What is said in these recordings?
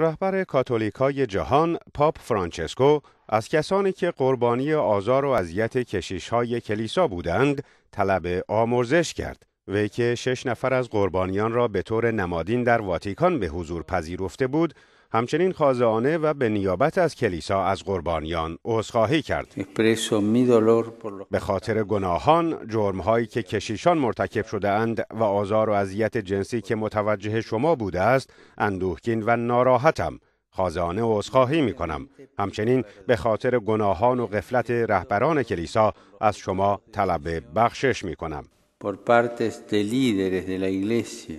رهبر کاتولیکای جهان پاپ فرانچسکو از کسانی که قربانی آزار و اذیت های کلیسا بودند طلب آمرزش کرد وی که شش نفر از قربانیان را به طور نمادین در واتیکان به حضور پذیرفته بود همچنین خازانه و به نیابت از کلیسا از قربانیان عذرخواهی کرد به خاطر گناهان جرمهایی که کشیشان مرتکب شده اند و آزار و اذیت جنسی که متوجه شما بوده است اندوهگین و ناراحتم خازانه عذرخواهی می کنم همچنین به خاطر گناهان و غفلت رهبران کلیسا از شما طلب بخشش می کنم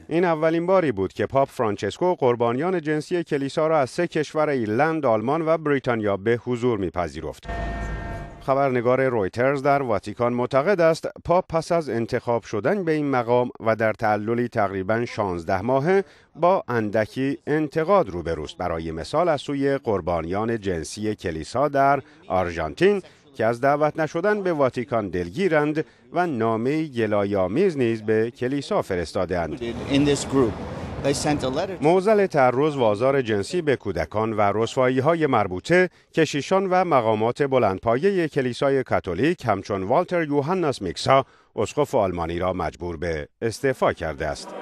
این اولین باری بود که پاپ فرانچسکو قربانیان جنسی کلیسا را از سه کشور ایرلند، آلمان و بریتانیا به حضور میپذیرفت. خبرنگار رویترز در واتیکان معتقد است پاپ پس از انتخاب شدن به این مقام و در تعللی تقریبا 16 ماهه با اندکی انتقاد روبروست برای مثال از سوی قربانیان جنسی کلیسا در آرژانتین که از دعوت نشدن به واتیکان دلگیرند و نامه گلایامیز نیز به کلیسا فرستادند. موزل تعرض وازار جنسی به کودکان و رسوایی های مربوطه کشیشان و مقامات بلندپایه کلیسای کاتولیک همچون والتر یوهناس میکسا اسقف آلمانی را مجبور به استعفا کرده است.